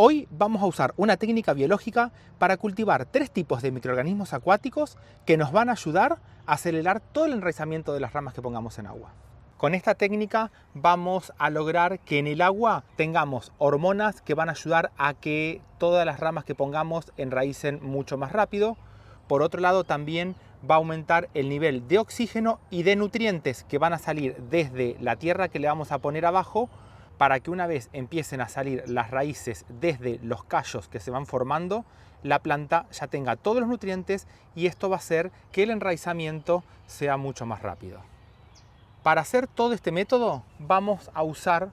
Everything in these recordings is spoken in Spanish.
Hoy vamos a usar una técnica biológica para cultivar tres tipos de microorganismos acuáticos que nos van a ayudar a acelerar todo el enraizamiento de las ramas que pongamos en agua. Con esta técnica vamos a lograr que en el agua tengamos hormonas que van a ayudar a que todas las ramas que pongamos enraícen mucho más rápido. Por otro lado también va a aumentar el nivel de oxígeno y de nutrientes que van a salir desde la tierra que le vamos a poner abajo para que una vez empiecen a salir las raíces desde los callos que se van formando, la planta ya tenga todos los nutrientes y esto va a hacer que el enraizamiento sea mucho más rápido. Para hacer todo este método vamos a usar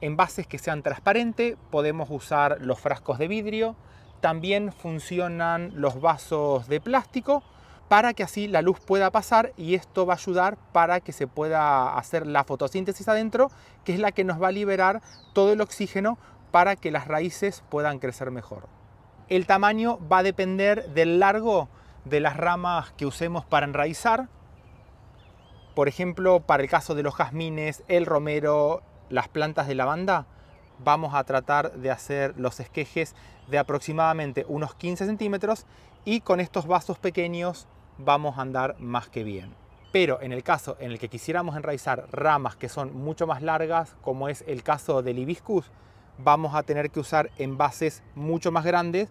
envases que sean transparentes, podemos usar los frascos de vidrio, también funcionan los vasos de plástico para que así la luz pueda pasar y esto va a ayudar para que se pueda hacer la fotosíntesis adentro, que es la que nos va a liberar todo el oxígeno para que las raíces puedan crecer mejor. El tamaño va a depender del largo de las ramas que usemos para enraizar. Por ejemplo, para el caso de los jazmines, el romero, las plantas de lavanda, vamos a tratar de hacer los esquejes de aproximadamente unos 15 centímetros y con estos vasos pequeños vamos a andar más que bien. Pero en el caso en el que quisiéramos enraizar ramas que son mucho más largas, como es el caso del hibiscus, vamos a tener que usar envases mucho más grandes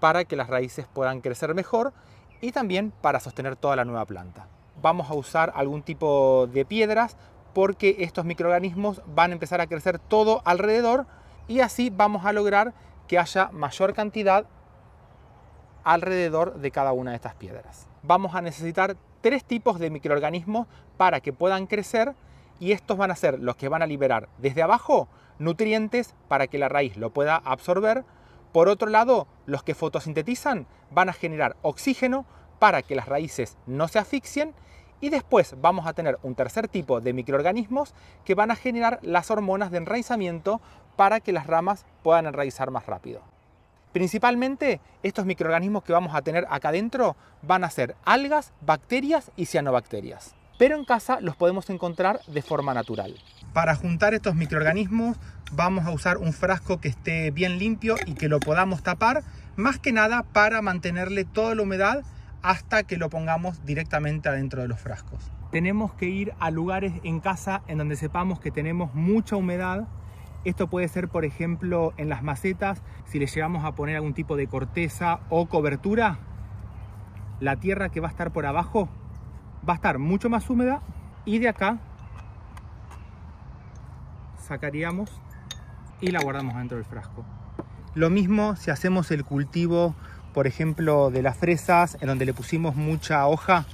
para que las raíces puedan crecer mejor y también para sostener toda la nueva planta. Vamos a usar algún tipo de piedras porque estos microorganismos van a empezar a crecer todo alrededor y así vamos a lograr que haya mayor cantidad alrededor de cada una de estas piedras. Vamos a necesitar tres tipos de microorganismos para que puedan crecer y estos van a ser los que van a liberar desde abajo nutrientes para que la raíz lo pueda absorber. Por otro lado, los que fotosintetizan van a generar oxígeno para que las raíces no se asfixien y después vamos a tener un tercer tipo de microorganismos que van a generar las hormonas de enraizamiento para que las ramas puedan enraizar más rápido. Principalmente estos microorganismos que vamos a tener acá adentro van a ser algas, bacterias y cianobacterias. Pero en casa los podemos encontrar de forma natural. Para juntar estos microorganismos vamos a usar un frasco que esté bien limpio y que lo podamos tapar, más que nada para mantenerle toda la humedad hasta que lo pongamos directamente adentro de los frascos. Tenemos que ir a lugares en casa en donde sepamos que tenemos mucha humedad esto puede ser, por ejemplo, en las macetas, si le llegamos a poner algún tipo de corteza o cobertura, la tierra que va a estar por abajo va a estar mucho más húmeda y de acá sacaríamos y la guardamos dentro del frasco. Lo mismo si hacemos el cultivo, por ejemplo, de las fresas, en donde le pusimos mucha hoja,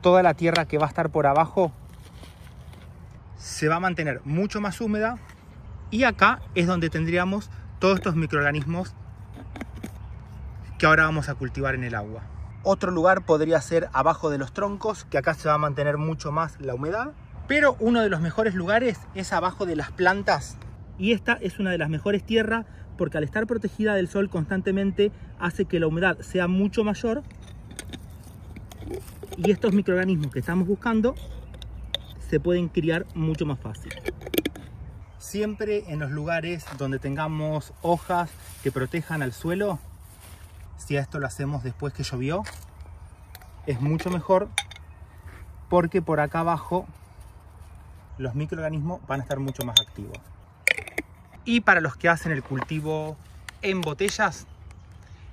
toda la tierra que va a estar por abajo se va a mantener mucho más húmeda y acá es donde tendríamos todos estos microorganismos que ahora vamos a cultivar en el agua. Otro lugar podría ser abajo de los troncos, que acá se va a mantener mucho más la humedad. Pero uno de los mejores lugares es abajo de las plantas. Y esta es una de las mejores tierras porque al estar protegida del sol constantemente hace que la humedad sea mucho mayor y estos microorganismos que estamos buscando se pueden criar mucho más fácil siempre en los lugares donde tengamos hojas que protejan al suelo, si a esto lo hacemos después que llovió, es mucho mejor porque por acá abajo los microorganismos van a estar mucho más activos. Y para los que hacen el cultivo en botellas,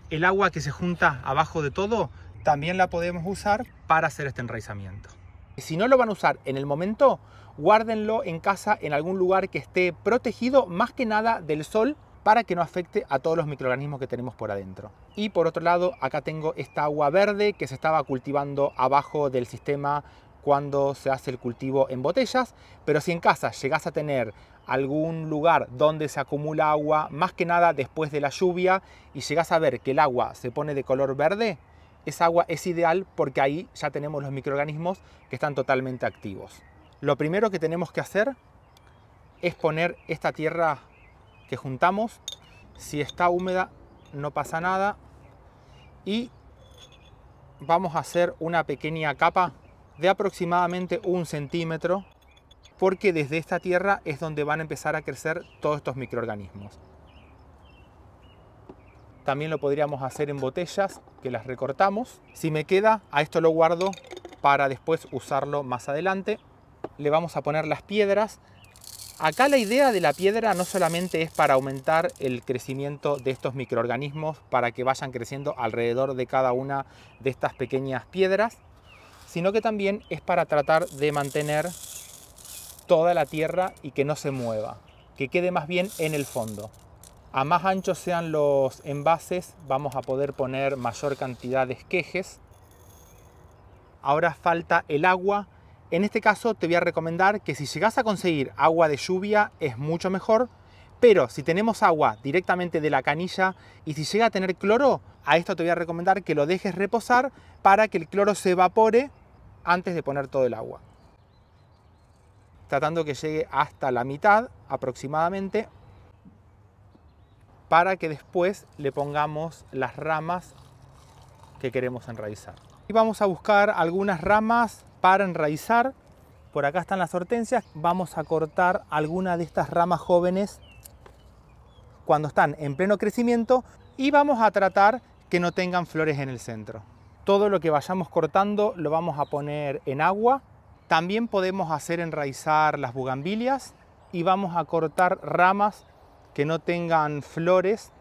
el agua que se junta abajo de todo también la podemos usar para hacer este enraizamiento. Si no lo van a usar en el momento, guárdenlo en casa en algún lugar que esté protegido más que nada del sol para que no afecte a todos los microorganismos que tenemos por adentro. Y por otro lado, acá tengo esta agua verde que se estaba cultivando abajo del sistema cuando se hace el cultivo en botellas, pero si en casa llegas a tener algún lugar donde se acumula agua, más que nada después de la lluvia, y llegas a ver que el agua se pone de color verde, esa agua es ideal porque ahí ya tenemos los microorganismos que están totalmente activos. Lo primero que tenemos que hacer es poner esta tierra que juntamos. Si está húmeda no pasa nada. Y vamos a hacer una pequeña capa de aproximadamente un centímetro porque desde esta tierra es donde van a empezar a crecer todos estos microorganismos. También lo podríamos hacer en botellas que las recortamos. Si me queda, a esto lo guardo para después usarlo más adelante. Le vamos a poner las piedras. Acá la idea de la piedra no solamente es para aumentar el crecimiento de estos microorganismos para que vayan creciendo alrededor de cada una de estas pequeñas piedras, sino que también es para tratar de mantener toda la tierra y que no se mueva, que quede más bien en el fondo. A más anchos sean los envases, vamos a poder poner mayor cantidad de esquejes. Ahora falta el agua. En este caso te voy a recomendar que si llegas a conseguir agua de lluvia es mucho mejor, pero si tenemos agua directamente de la canilla y si llega a tener cloro, a esto te voy a recomendar que lo dejes reposar para que el cloro se evapore antes de poner todo el agua. Tratando que llegue hasta la mitad aproximadamente para que después le pongamos las ramas que queremos enraizar. Y vamos a buscar algunas ramas para enraizar. Por acá están las hortensias. Vamos a cortar alguna de estas ramas jóvenes cuando están en pleno crecimiento y vamos a tratar que no tengan flores en el centro. Todo lo que vayamos cortando lo vamos a poner en agua. También podemos hacer enraizar las bugambilias y vamos a cortar ramas que no tengan flores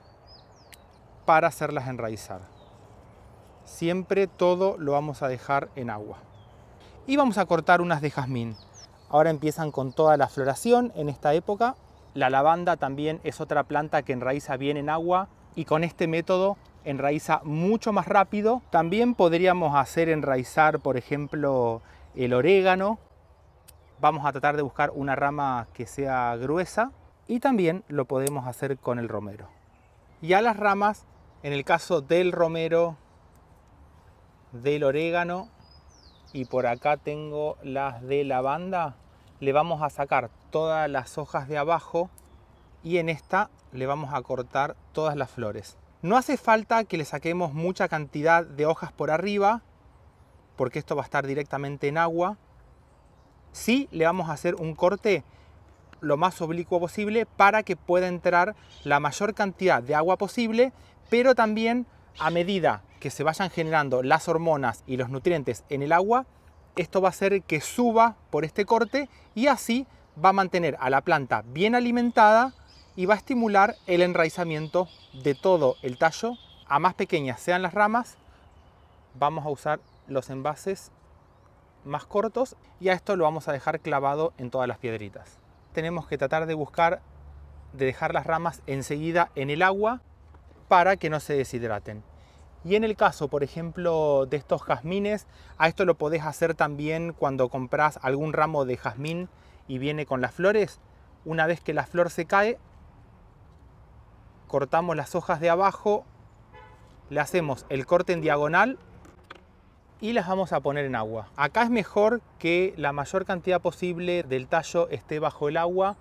para hacerlas enraizar. Siempre todo lo vamos a dejar en agua. Y vamos a cortar unas de jazmín. Ahora empiezan con toda la floración en esta época. La lavanda también es otra planta que enraiza bien en agua y con este método enraiza mucho más rápido. También podríamos hacer enraizar, por ejemplo, el orégano. Vamos a tratar de buscar una rama que sea gruesa y también lo podemos hacer con el romero. Y a las ramas, en el caso del romero, del orégano y por acá tengo las de lavanda, le vamos a sacar todas las hojas de abajo y en esta le vamos a cortar todas las flores. No hace falta que le saquemos mucha cantidad de hojas por arriba, porque esto va a estar directamente en agua. Sí le vamos a hacer un corte lo más oblicuo posible para que pueda entrar la mayor cantidad de agua posible, pero también a medida que se vayan generando las hormonas y los nutrientes en el agua, esto va a hacer que suba por este corte y así va a mantener a la planta bien alimentada y va a estimular el enraizamiento de todo el tallo. A más pequeñas sean las ramas, vamos a usar los envases más cortos y a esto lo vamos a dejar clavado en todas las piedritas tenemos que tratar de buscar de dejar las ramas enseguida en el agua para que no se deshidraten. Y en el caso, por ejemplo, de estos jazmines, a esto lo podés hacer también cuando compras algún ramo de jazmín y viene con las flores. Una vez que la flor se cae, cortamos las hojas de abajo, le hacemos el corte en diagonal y las vamos a poner en agua. Acá es mejor que la mayor cantidad posible del tallo esté bajo el agua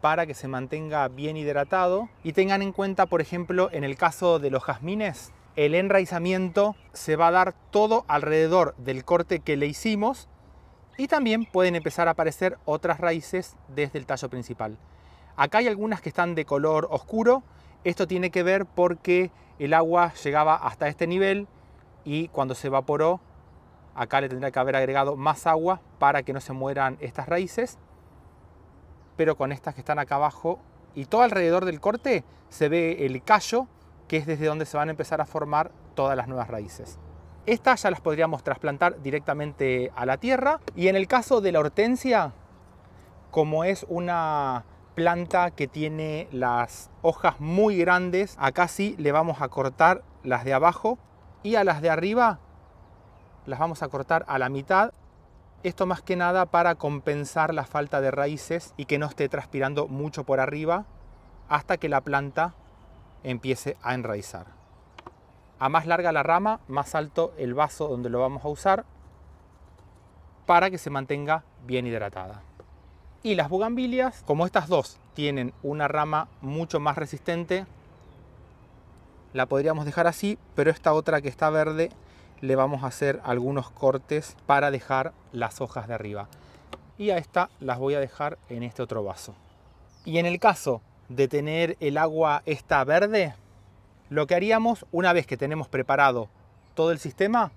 para que se mantenga bien hidratado. Y tengan en cuenta, por ejemplo, en el caso de los jazmines, el enraizamiento se va a dar todo alrededor del corte que le hicimos y también pueden empezar a aparecer otras raíces desde el tallo principal. Acá hay algunas que están de color oscuro. Esto tiene que ver porque el agua llegaba hasta este nivel y cuando se evaporó Acá le tendría que haber agregado más agua para que no se mueran estas raíces. Pero con estas que están acá abajo y todo alrededor del corte se ve el callo, que es desde donde se van a empezar a formar todas las nuevas raíces. Estas ya las podríamos trasplantar directamente a la tierra. Y en el caso de la hortensia, como es una planta que tiene las hojas muy grandes, acá sí le vamos a cortar las de abajo y a las de arriba las vamos a cortar a la mitad. Esto más que nada para compensar la falta de raíces y que no esté transpirando mucho por arriba hasta que la planta empiece a enraizar. A más larga la rama, más alto el vaso donde lo vamos a usar para que se mantenga bien hidratada. Y las bugambilias, como estas dos tienen una rama mucho más resistente, la podríamos dejar así, pero esta otra que está verde le vamos a hacer algunos cortes para dejar las hojas de arriba. Y a esta las voy a dejar en este otro vaso. Y en el caso de tener el agua esta verde, lo que haríamos una vez que tenemos preparado todo el sistema,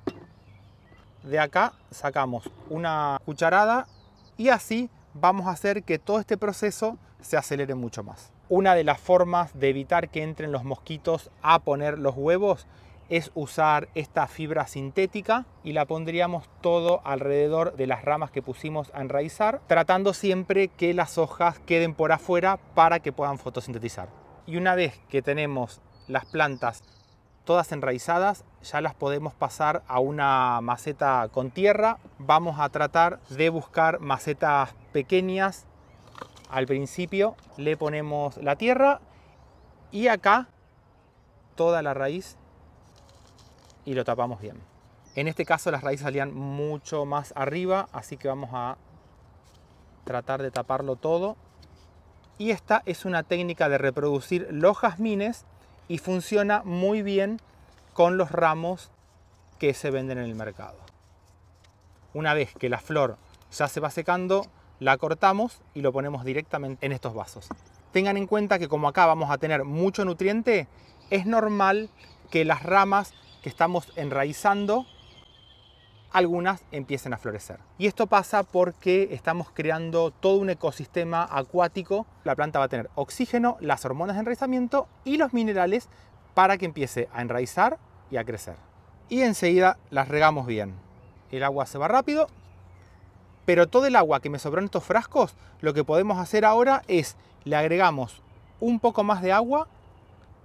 de acá sacamos una cucharada y así vamos a hacer que todo este proceso se acelere mucho más. Una de las formas de evitar que entren los mosquitos a poner los huevos es usar esta fibra sintética y la pondríamos todo alrededor de las ramas que pusimos a enraizar, tratando siempre que las hojas queden por afuera para que puedan fotosintetizar. Y una vez que tenemos las plantas todas enraizadas, ya las podemos pasar a una maceta con tierra. Vamos a tratar de buscar macetas pequeñas. Al principio le ponemos la tierra y acá toda la raíz y lo tapamos bien. En este caso las raíces salían mucho más arriba, así que vamos a tratar de taparlo todo. Y esta es una técnica de reproducir los jazmines y funciona muy bien con los ramos que se venden en el mercado. Una vez que la flor ya se va secando, la cortamos y lo ponemos directamente en estos vasos. Tengan en cuenta que como acá vamos a tener mucho nutriente, es normal que las ramas que estamos enraizando, algunas empiecen a florecer. Y esto pasa porque estamos creando todo un ecosistema acuático. La planta va a tener oxígeno, las hormonas de enraizamiento y los minerales para que empiece a enraizar y a crecer. Y enseguida las regamos bien. El agua se va rápido, pero todo el agua que me sobró en estos frascos, lo que podemos hacer ahora es le agregamos un poco más de agua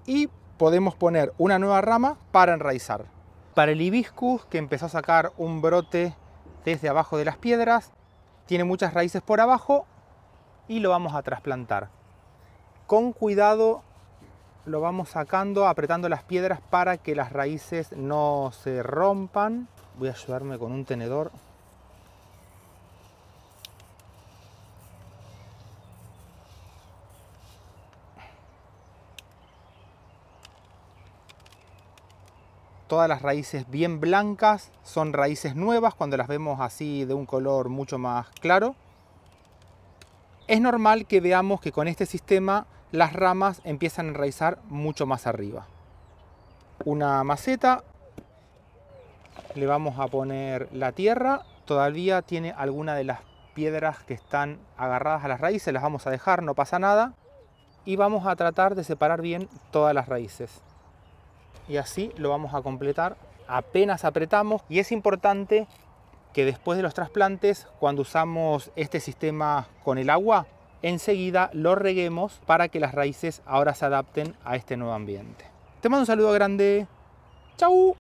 y podemos poner una nueva rama para enraizar. Para el hibiscus, que empezó a sacar un brote desde abajo de las piedras, tiene muchas raíces por abajo y lo vamos a trasplantar. Con cuidado lo vamos sacando, apretando las piedras para que las raíces no se rompan. Voy a ayudarme con un tenedor todas las raíces bien blancas son raíces nuevas cuando las vemos así de un color mucho más claro. Es normal que veamos que con este sistema las ramas empiezan a enraizar mucho más arriba. Una maceta, le vamos a poner la tierra, todavía tiene alguna de las piedras que están agarradas a las raíces, las vamos a dejar, no pasa nada. Y vamos a tratar de separar bien todas las raíces y así lo vamos a completar apenas apretamos y es importante que después de los trasplantes cuando usamos este sistema con el agua enseguida lo reguemos para que las raíces ahora se adapten a este nuevo ambiente te mando un saludo grande Chao.